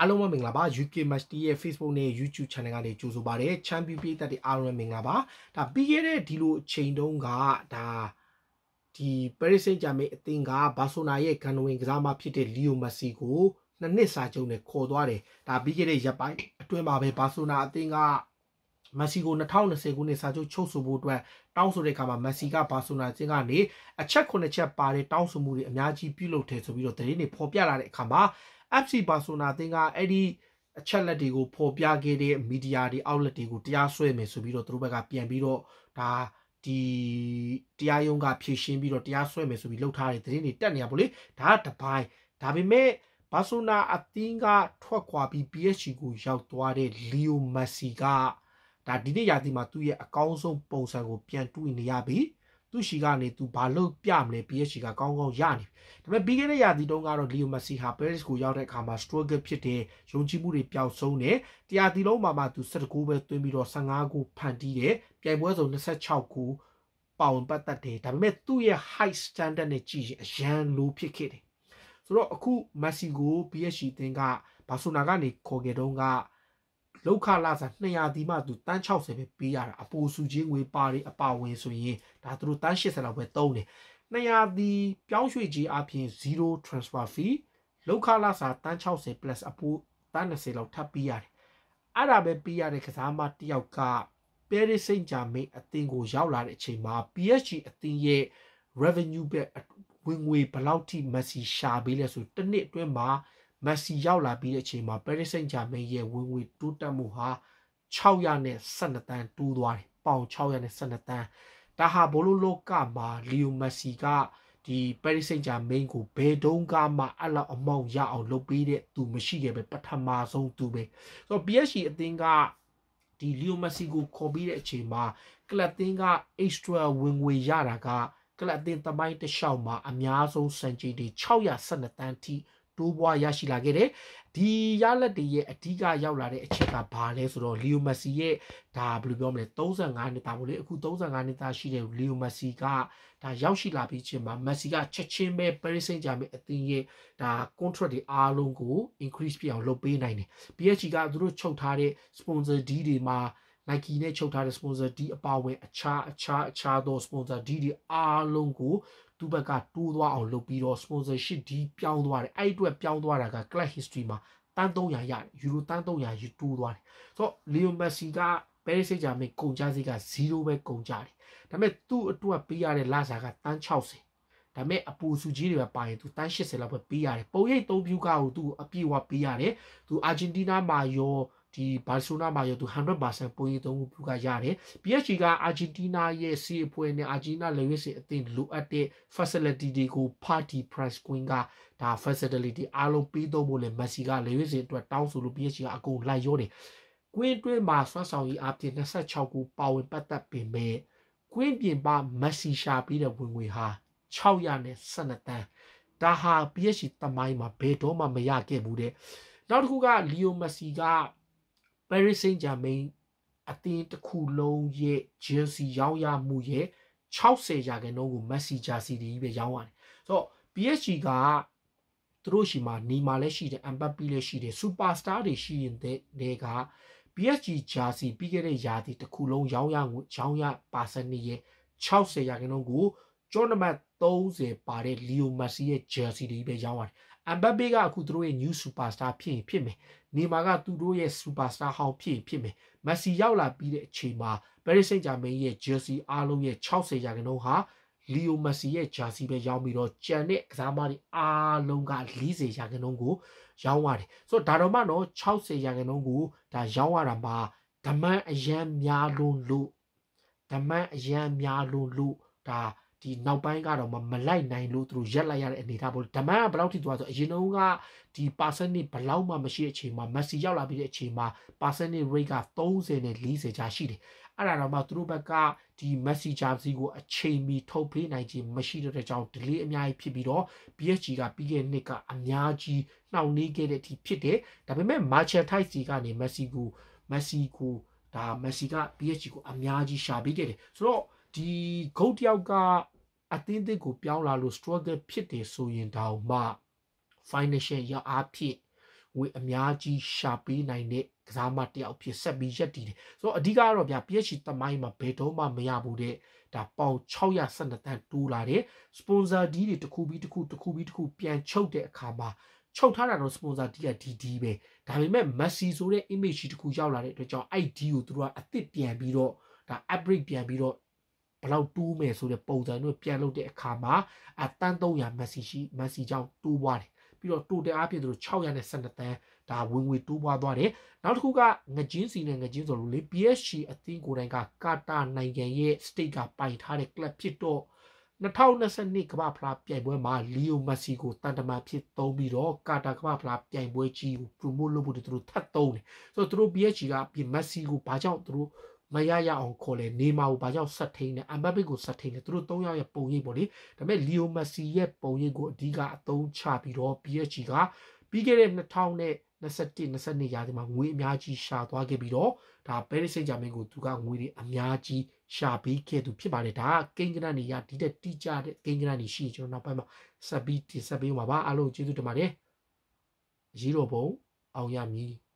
အားလုံးပဲမင်္ဂလာပါ UK Match Day ရဲ့ Facebook နဲ့ YouTube Channel ကနေကြိုဆိုပါရစေ Champion ပြည်သက်တွေအားလုံးပဲမင်္ဂလာပါဒါပြီးခဲ့တဲ့ဒီလိုအချိန်တုန်းကဒါဒီ Paris Saint-Germain အသင်းက Barcelona ရဲ့ဂန်ဝင်ကစားမဖြစ်တဲ့ Leo Messi ကိုနှစ်နှစ်စာချုပ်နဲ့ခေါ်သွားတယ်ဒါပြီးခဲ့တဲ့ရက်ပိုင်းအတွင်းမှာပဲ Barcelona အသင်းကမက်ဆီကို2020ခုနှစ်စာချုပ်ချုပ်ဆိုဖို့အတွက်တောင်းဆိုတဲ့အခါမှာမက်ဆီကဘာဆိုနာချင်းကနေအချက်9ချက်ပါတဲ့တောင်းဆိုမှုတွေအများကြီးပြုလုပ်တယ်ဆိုပြီးတော့သတင်းတွေဖော်ပြလာတဲ့အခါမှာ FC Barcelona အသင်းကအဲ့ဒီအချက်လက်တွေကိုဖော်ပြခဲ့တဲ့မီဒီယာတွေအောက်လက်တွေကိုတရားစွဲမယ်ဆိုပြီးတော့သူတို့ဘက်ကပြန်ပြီးတော့ဒါဒီတရားရုံးကဖြည့်ရှင်းပြီးတော့တရားစွဲမယ်ဆိုပြီးလှုပ်ထားတဲ့သတင်းတွေတက်နေရပေါ့လေဒါကတပိုင်းဒါပေမဲ့ဘာဆိုနာအသင်းက ထွက်ခွာပြီး PSG ကိုရောက်သွားတဲ့လီယိုမက်ဆီကဒါဒီနေ့ရာသီမှာသူ့ရဲ့အကောင်းဆုံးပုံစံကိုပြန်တွေ့နေရပြီ။သူ့ရှီကနေသူဘာလို့ပြမလဲ PSG ကကောင်းကောင်းရနေဒါပေမဲ့ပြီးခဲ့တဲ့ရာသီတုန်းကတော့ Leo Messi ဟာ Paris ကိုရောက်တဲ့အခါမှာ struggle ဖြစ်တယ်ယုံကြည်မှုတွေပျောက်ဆုံးတယ်တရားသီလုံးမှာမှသူ16ဂိုးပဲသွင်းပြီးတော့15ဂိုးဖန်တီးတယ်ပြိုင်ပွဲစုံ26ဂိုးပေါင်ပတ်သက်တယ်ဒါပေမဲ့သူ့ရဲ့ high standard နဲ့ကြည့်ရင်အရန်လိုဖြစ်ခဲ့တယ်ဆိုတော့အခု Messi ကို PSG အသင်းကဘာဆိုနာကနေခေါ်ခဲ့တော့ကလောက်ခလာစာ200ဒီမှသူတန်း60ပဲပေးရတာအပိုစုချင်းငွေပါတွေအပါဝင်ဆိုရင်ဒါသူတို့တန်း80လောက်ပဲတုံးတယ်200ဒီပြောင်းရွှေ့ခြင်းအပြင်0 transfer fee လောက်ခလာစာတန်း60 plus အပိုတန်း20လောက်ထပ်ပေးရတယ်အဲ့ဒါပဲပေးရတဲ့ကစားမတယောက်ကပဲရစ်စိန့်ဂျာမိန်အသင်းကိုရောက်လာတဲ့အချိန်မှာ PSG အသင်းရဲ့ revenue ပဲဝင်ငွေဘယ်လောက်ထိ Messi ရှာပေးလဲဆိုတစ်နှစ်အတွင်းမှာမက်ဆီရောက်လာပြီးတဲ့အချိန်မှာ Paris Saint-Germain ရဲ့ဝင်ငွေတိုးတက်မှုဟာ600နဲ့12တန်းတိုးသွားတယ်ပေါင်600နဲ့12တန်းဒါဟာဘိုလိုလောကမှာလီယိုမက်ဆီကဒီ Paris Saint-Germain ကိုဘယ်တုန်းကမှအဲ့လောက်အမောင့်ရအောင်လုပ်ပေးတဲ့သူမရှိခဲ့ပဲပထမဆုံးသူပဲဆိုတော့ PSG အသင်းကဒီလီယိုမက်ဆီကိုခေါ်ပြီးတဲ့အချိန်မှာကလပ်သင်းက extra ဝင်ငွေရတာကကလပ်သင်းတမိုင်းတစ်လျှောက်မှာ အများဆုံးစံချိန်တွေ612တန်းထိတိုးပွားရရှိလာခဲ့တယ်ဒီရလက်တွေရဲ့အဓိကရောက်လာတဲ့အချက်ကဘာလဲဆိုတော့လီယိုမက်ဆီရဲ့ဒါဘယ်လိုပြောမလဲ35နှစ်ပါဘူးလေအခု35နှစ်သားရှိတဲ့လီယိုမက်ဆီကဒါရောက်ရှိလာပြီးချိန်မှာမက်ဆီကချက်ချင်းပဲ Paris Saint-Germain အသင်းရဲ့ဒါ contract တွေအားလုံးကို increase ပြအောင်လုပ်ပေးနိုင်တယ် PSG ကသူတို့ချုပ်ထားတဲ့ sponsor deal တွေမှာ Nike နဲ့ချုပ်ထားတဲ့ sponsor deal အပါအဝင်အခြားအခြားအခြားသော sponsor deal တွေအားလုံးကိုသူ့ဘက်ကတိုးသွားအောင်လုပ်ပြီးတော့ sponsorship ဒီပြောင်းသွားတယ်အဲ့အတွက်ပြောင်းသွားတာက club history မှာတန်း300ရတယ်ယူရိုတန်း300ယူတိုးသွားတယ်ဆိုတော့ Leo Messi က Paris Saint-Germain ကုန်ကျစရိတ်က0ပဲကုန်ကျတယ်ဒါပေမဲ့သူ့အတွက်ပေးရတဲ့လစာကတန်း60ဒါပေမဲ့အပူစုကြီးတွေပဲပါရင် तू တန်း80လောက်ပဲပေးရတယ်ပုံရိပ်သုံးဖြူကားကို तू အပြည့်အဝပေးရတယ် तू အာဂျင်တီးနားမှာရောဒီဘာစီလိုနာမှာရောသူ100%ပုံရိပ်သုံးခုပြုကရတယ် PSG ကအာဂျင်တီးနားရဲ့စီအဖွဲ့နဲ့အာဂျင်တီးနားလက်ရွေးစင်အသင်းလိုအပ်တဲ့ facility တွေကို party price queen ကဒါ facility အားလုံးပေးသုံးဖို့လဲ Messi ကလက်ရွေးစင်အတွက်တောင်းဆိုလို့ PSG ကအကုန်လိုက်ရောတယ်ကွင်းတွင်းမှာဆွမ်းဆောင်ရည်အပြင်26ခုပါဝင်ပတ်သက်ပေမဲ့ကွင်းပြင်ပမက်ဆီရှာပြီးတဲ့ဝင်ငွေဟာ612တန်းဒါဟာ PSG တမိုင်းမှာဘယ်တော့မှမရခဲ့ဘူးတဲ့နောက်တစ်ခုကလီယိုမက်ဆီက Paris Saint-Germain အသင်းတစ်ခုလုံးရဲ့ jersey ရောင်းရမှုရဲ့60ရာခိုင်နှုန်းကို Messi jersey တွေပဲရောင်းရတယ်။ဆိုတော့ PSG ကသူတို့ရှိမှာနီမာလည်းရှိတယ်အမ်ပတ်ပီလည်းရှိတယ်စူပါစတာတွေရှိရင်တဲ့က PSG jersey ပြီးခဲ့တဲ့ရာသီတစ်ခုလုံးရောင်းရငွေရောင်းရပါစနစ်ရဲ့60ရာခိုင်နှုန်းကို Jonathan 30ပါတဲ့ Leo Messi ရဲ့ jersey တွေပဲရောင်းရတယ်။ Mbappe ကအခုသူတို့ရဲ့ new superstar ဖြစ်ရင်ဖြစ်မယ်။ Neymar ကသူတို့ရဲ့ superstar ဟောင်းဖြစ်ရင်ဖြစ်မယ်။ Messi ရောက်လာပြီးတဲ့အချိန်မှာ Paris Saint-Germain ရဲ့ jersey အားလုံးရဲ့60ရာခိုင်နှုန်းဟာ Leo Messi ရဲ့ jersey ပဲရောင်းပြီးတော့ကျန်တဲ့ကစားသမားတွေအားလုံးက40ရာခိုင်နှုန်းကို ရောင်းရတယ်။ဆိုတော့ဒါတော့မှတော့60ရာခိုင်နှုန်းကိုဒါရောင်းရတာမှာဓမ္မန်အရန်များလို့လို့ဓမ္မန်အရန်များလို့လို့ဒါဒီနောက်ပိုင်းကတော့မလိုက်နိုင်လို့သူတို့ရက်လိုက်ရတဲ့အနေအထားပေါ့ဓမ္မကဘယ်လောက်ထိသွားဆိုအရင်တုန်းကဒီ percentage ဘယ်လောက်မှမရှိတဲ့အချိန်မှာ Messi ရောက်လာပြီးတဲ့အချိန်မှာ percentage rate က30နဲ့40ကြာရှိတယ်အဲ့ဒါတော့မှသူတို့ဘက်ကဒီ Messi jersey ကိုအချိန်မီထုတ်ပေးနိုင်ခြင်းမရှိတဲ့အကြောင်း delay အများကြီးဖြစ်ပြီးတော့ PSG ကပြီးခဲ့တဲ့နှစ်ကအများကြီးနှောင့်နှေးခဲ့တဲ့အထိဖြစ်တယ်ဒါပေမဲ့ Marcel Tice ကနေ Messi ကို Messi ကိုဒါ Messi က PSG ကိုအများကြီးရှာပေးခဲ့တယ်ဆိုတော့ဒီဂုတ်တယောက်ကအသင်းသစ်ကိုပြောင်းလာလို့ struggle ဖြစ်တယ်ဆိုရင်တောင်မှ financial ရအားဖြင့်ဝေအများကြီးရှာပေးနိုင်တဲ့ကစားမတယောက်ဖြစ်ဆက်ပြီးရက်တည်တယ်ဆိုတော့အဓိကကတော့ဗျာ PSG တမိုင်းမှာဘယ်တော့မှမရဘူးတဲ့ဒါပေါင်612တန်တိုးလာတယ်စပွန်ဆာဒီတွေတစ်ခုပြီးတစ်ခုတစ်ခုပြီးတစ်ခုပြန်ချုပ်တဲ့အခါမှာချုပ်ထားတာတော့စပွန်ဆာဒီကဒီဒီပဲဒါပေမဲ့ Messi ဆိုတဲ့ image တစ်ခုရောက်လာတဲ့အတွက်ကြောင့်အဲ့ဒီကိုသူတို့ကအသစ်ပြန်ပြီးတော့ဒါ upgrade ပြန်ပြီးတော့ဘလောက်တူးမယ်ဆိုတဲ့ပုံစံမျိုးပြန်လုပ်တဲ့အခါမှာအတန်း300မက်ဆီရှိမက်ဆီကြောင့်တူးပွားတယ်ပြီးတော့ total အဖြစ်သူတို့612တန်းဒါဝင်ငွေတိုးပွားသွားတယ်နောက်တစ်ခုကငကြင်းစီနဲ့ငကြင်းစော်လို့လေ PSG အသင်းကိုယ်တိုင်ကကာတာနိုင်ငံရဲ့ state ကပိုင်ထားတဲ့ club ဖြစ်တော့2022ကမ္ဘာဖလားပြိုင်ပွဲမှာလီယိုမက်ဆီကိုတန်တမာဖြစ်သုံးပြီးတော့ကာတာကမ္ဘာဖလားပြိုင်ပွဲကြီးကို promote လုပ်ဖို့သူတို့ထပ်သုံးတယ်ဆိုတော့သူတို့ PSG ကပြင်မက်ဆီကိုဘာကြောင့်သူတို့မရရအောင်ခေါ်လဲနေမာကိုဘာကြောင့်ဆက်ထိန်လဲအမ်ဘပ်ပစ်ကိုဆက်ထိန်လဲသူတို့၃ယောက်ရဲ့ပုံရိပ်ပေါ့လေဒါပေမဲ့လီယိုမက်ဆီရဲ့ပုံရိပ်ကိုအဓိကအသုံးချပြီးတော့ PSG ကပြီးခဲ့တဲ့2000နဲ့21 22ရာသီမှာငွေအများကြီးရှာသွားခဲ့ပြီးတော့ဒါ Paris Saint-Germain ကိုသူကငွေတွေအများကြီးရှာပေးခဲ့သူဖြစ်ပါတယ်ဒါကိန်းကနန်နေရဒီတဲ့တိကျတဲ့ကိန်းကနန်နေရှိကျွန်တော်နောက်ပိုင်းမှာဆက်ပြီးတင်ဆက်ပေးမှာပါအားလုံးကျေးဇူးတင်ပါတယ်အရေးတော်ပုံအောင်ရမည်